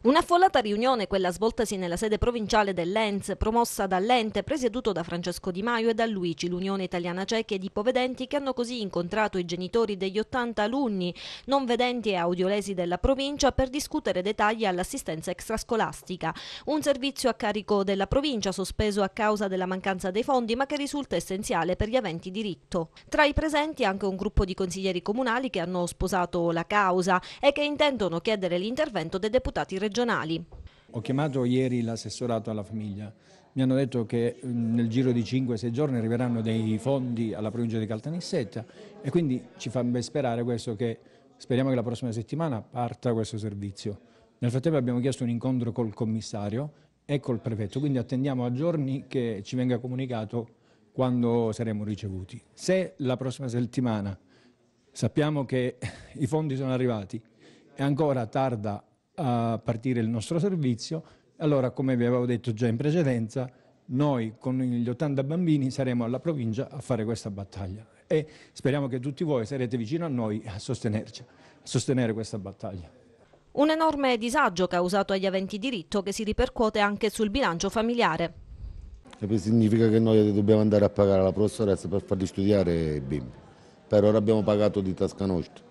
Una affollata riunione, quella svoltasi nella sede provinciale dell'ENS, promossa dall'ente presieduto da Francesco Di Maio e da Luigi, l'Unione Italiana Ciechi ed Ipovedenti, che hanno così incontrato i genitori degli 80 alunni non vedenti e audiolesi della provincia per discutere dettagli all'assistenza extrascolastica. Un servizio a carico della provincia sospeso a causa della mancanza dei fondi, ma che risulta essenziale per gli aventi diritto. Tra i presenti anche un gruppo di consiglieri comunali che hanno sposato la causa e che intendono chiedere l'intervento dei deputati regionali regionali. Ho chiamato ieri l'assessorato alla famiglia. Mi hanno detto che mm, nel giro di 5-6 giorni arriveranno dei fondi alla provincia di Caltanissetta e quindi ci fa ben sperare questo che speriamo che la prossima settimana parta questo servizio. Nel frattempo abbiamo chiesto un incontro col commissario e col prefetto, quindi attendiamo a giorni che ci venga comunicato quando saremo ricevuti. Se la prossima settimana sappiamo che i fondi sono arrivati e ancora tarda a partire il nostro servizio, allora come vi avevo detto già in precedenza, noi con gli 80 bambini saremo alla provincia a fare questa battaglia e speriamo che tutti voi sarete vicino a noi a sostenerci, a sostenere questa battaglia. Un enorme disagio causato agli aventi diritto che si ripercuote anche sul bilancio familiare. Eh significa che noi dobbiamo andare a pagare la professoressa per farli studiare i bimbi. Per ora abbiamo pagato di tasca nostra.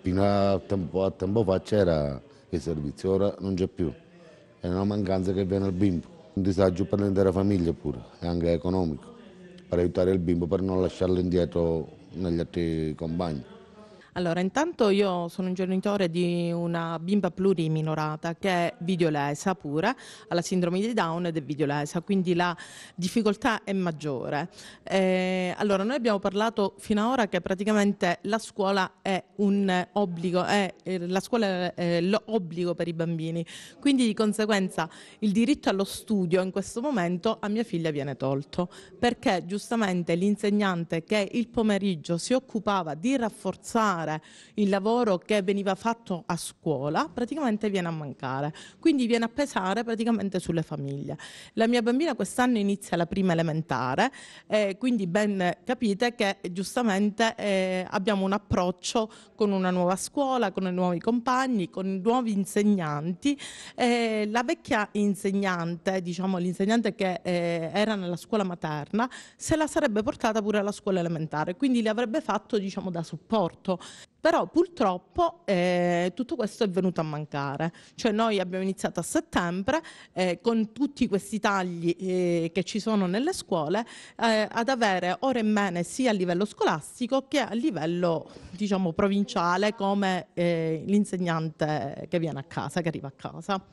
Fino a tempo, a tempo fa c'era il servizio ora non c'è più. È una mancanza che viene al bimbo, un disagio per l'intera famiglia pure, e anche economico, per aiutare il bimbo per non lasciarlo indietro negli altri compagni. Allora, intanto io sono un genitore di una bimba pluriminorata che è videolesa pure, ha la sindrome di Down ed è videolesa, quindi la difficoltà è maggiore. Eh, allora, noi abbiamo parlato fino ad ora che praticamente la scuola è un obbligo, è, eh, la scuola è eh, l'obbligo per i bambini, quindi di conseguenza il diritto allo studio in questo momento a mia figlia viene tolto, perché giustamente l'insegnante che il pomeriggio si occupava di rafforzare mancare, il lavoro che veniva fatto a scuola praticamente viene a mancare, quindi viene a pesare praticamente sulle famiglie. La mia bambina quest'anno inizia la prima elementare, eh, quindi ben capite che giustamente eh, abbiamo un approccio con una nuova scuola, con i nuovi compagni, con i nuovi insegnanti. Eh, la vecchia insegnante, diciamo l'insegnante che eh, era nella scuola materna, se la sarebbe portata pure alla scuola elementare, quindi le avrebbe fatto diciamo da supporto, però purtroppo eh, tutto questo è venuto a mancare, cioè noi abbiamo iniziato a settembre eh, con tutti questi tagli eh, che ci sono nelle scuole eh, ad avere ore in meno sia a livello scolastico che a livello diciamo, provinciale come eh, l'insegnante che viene a casa, che arriva a casa.